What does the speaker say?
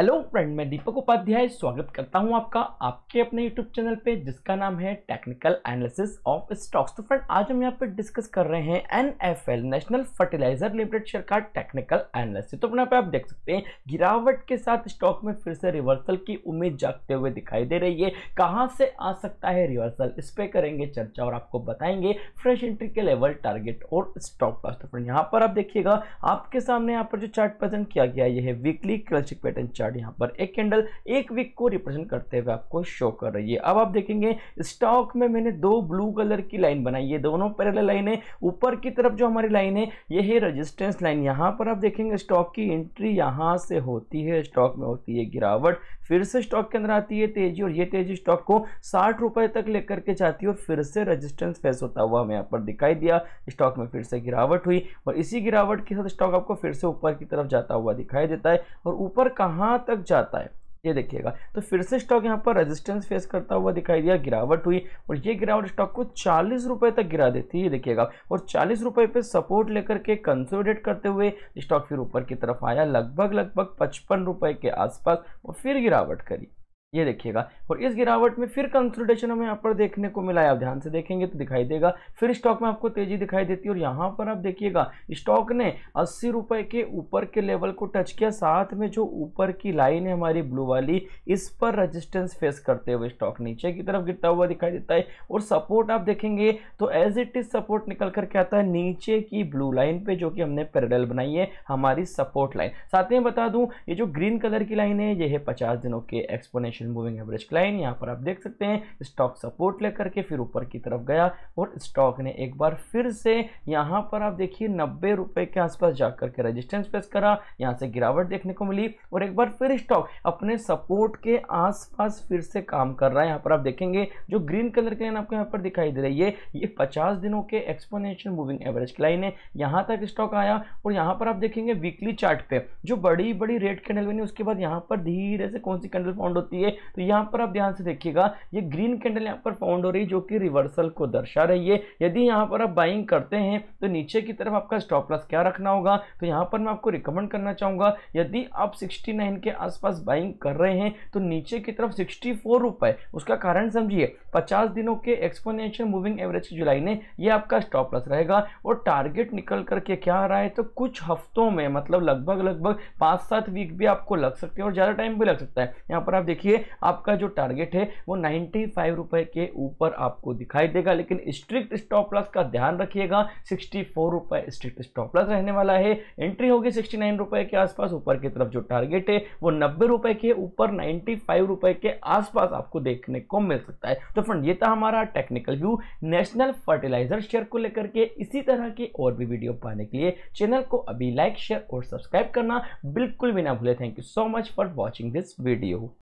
hello friend मैं दीपक उपाध्याय स्वागत करता हूं आपका आपके अपने यूट्यूब चैनल पे जिसका नाम है टेक्निकल एनालिसिस ऑफ स्टॉक्स तो फ्रेंड आज हम यहां पे डिस्कस कर रहे हैं NFL National Fertilizer Limited share का टेक्निकल एनालिसिस तो अपने पे आप देख सकते हैं गिरावट के साथ स्टॉक में फिर से रिवर्सल की उम्मीद जागते हुए दिखाई दे रही है कहाँ से आ सकता है रिवर्सल इस पर करेंगे चर्चा और आपको बताएंगे फ्रेश एंट्री के लेवल टारगेट और स्टॉक तो फ्रेंड यहाँ पर आप देखिएगा आपके सामने यहाँ पर जो चार्ट प्रेजेंट किया गया यह है weekly classic pattern chart chart यहाँ पर एक कैंडल एक वीक को रिप्रेजेंट करते हुए आपको शो कर रही है अब आप देखेंगे स्टॉक में मैंने दो ब्लू कलर की लाइन बनाई है दोनों पैरेलल लाइन है ऊपर की तरफ जो हमारी लाइन है ये है रजिस्टेंस लाइन यहाँ पर आप देखेंगे स्टॉक की एंट्री यहाँ से होती है स्टॉक में होती है गिरावट फिर से स्टॉक के अंदर आती है तेजी और ये तेजी स्टॉक को साठ रुपए तक लेकर के जाती है और फिर से रेजिस्टेंस फेस होता हुआ हमें यहाँ पर दिखाई दिया स्टॉक में फिर से गिरावट हुई और इसी गिरावट के साथ स्टॉक आपको फिर से ऊपर की तरफ जाता हुआ दिखाई देता है और ऊपर कहाँ यहाँ तक जाता है ये देखिएगा तो फिर से स्टॉक यहाँ पर रेजिस्टेंस फेस करता हुआ दिखाई दिया गिरावट हुई और ये गिरावट स्टॉक को चालीस रुपए तक गिरा देती है देखिएगा और चालीस रुपए पे सपोर्ट लेकर के कंसोलिडेट करते हुए स्टॉक फिर ऊपर की तरफ आया लगभग लगभग पचपन रुपए के आसपास और फिर गिरावट करी ये देखिएगा और इस गिरावट में फिर कंसोलिडेशन हमें यहाँ पर देखने को मिला है आप ध्यान से देखेंगे तो दिखाई देगा फिर स्टॉक में आपको तेजी दिखाई देती है और यहाँ पर आप देखिएगा स्टॉक ने अस्सी रुपए के ऊपर के लेवल को टच किया साथ में जो ऊपर की लाइन है हमारी ब्लू वाली इस पर रजिस्टेंस फेस करते हुए स्टॉक नीचे की तरफ गिरता हुआ दिखाई देता है और सपोर्ट आप देखेंगे तो एज इट इज सपोर्ट निकल करके आता है नीचे की ब्लू लाइन पे जो कि हमने पैरेलल बनाई है हमारी सपोर्ट लाइन साथ में बता दूं ये जो ग्रीन कलर की लाइन है ये है पचास दिनों के एक्सपोनेशन डायरेक्शन मूविंग एवरेज क्लाइन यहाँ पर आप देख सकते हैं स्टॉक सपोर्ट लेकर के फिर ऊपर की तरफ गया और स्टॉक ने एक बार फिर से यहाँ पर आप देखिए नब्बे रुपये के आसपास जाकर के रजिस्टेंस पेश करा यहाँ से गिरावट देखने को मिली और एक बार फिर स्टॉक अपने सपोर्ट के आसपास फिर से काम कर रहा है यहाँ पर आप देखेंगे जो ग्रीन कलर की लाइन आपको यहाँ पर दिखाई दे रही है ये पचास दिनों के एक्सपोनेंशियल मूविंग एवरेज क्लाइन है यहाँ तक स्टॉक आया और यहाँ पर आप देखेंगे वीकली चार्ट पे जो बड़ी बड़ी रेड कैंडल बनी उसके बाद यहाँ पर धीरे से कौन सी कैंडल फाउंड होती है ओके तो यहाँ पर आप ध्यान से देखिएगा ये ग्रीन कैंडल यहाँ पर फाउंड हो रही है जो कि रिवर्सल को दर्शा रही है यदि यहाँ पर आप बाइंग करते हैं तो नीचे की तरफ आपका स्टॉप लॉस क्या रखना होगा तो यहाँ पर मैं आपको रिकमेंड करना चाहूँगा यदि आप सिक्सटी के आसपास बाइंग कर रहे हैं तो नीचे की तरफ सिक्सटी रुपए उसका कारण समझिए पचास दिनों के एक्सपोनेंशियल मूविंग एवरेज जुलाई ने यह आपका स्टॉप लॉस रहेगा और टारगेट निकल करके क्या आ रहा है तो कुछ हफ्तों में मतलब लगभग लगभग पांच सात वीक भी आपको लग सकते हैं और ज़्यादा टाइम भी लग सकता है यहां पर आप देखिए आपका जो टारगेट है वो नाइन्टी फाइव रुपये के ऊपर आपको दिखाई देगा लेकिन स्ट्रिक्ट स्टॉप लॉस का ध्यान रखिएगा सिक्सटी फोर रुपये स्ट्रिक्ट स्टॉप लॉस रहने वाला है एंट्री होगी सिक्सटी नाइन रुपये के आसपास ऊपर की तरफ जो टारगेट है वो नब्बे रुपये के ऊपर नाइन्टी फाइव रुपये के आसपास आपको देखने को मिल सकता है तो फ्रेंड ये था हमारा technical view National Fertilizer share को लेकर के इसी तरह की और भी वीडियो पाने के लिए चैनल को अभी लाइक शेयर और सब्सक्राइब करना बिल्कुल भी ना भूले thank you so much for watching this video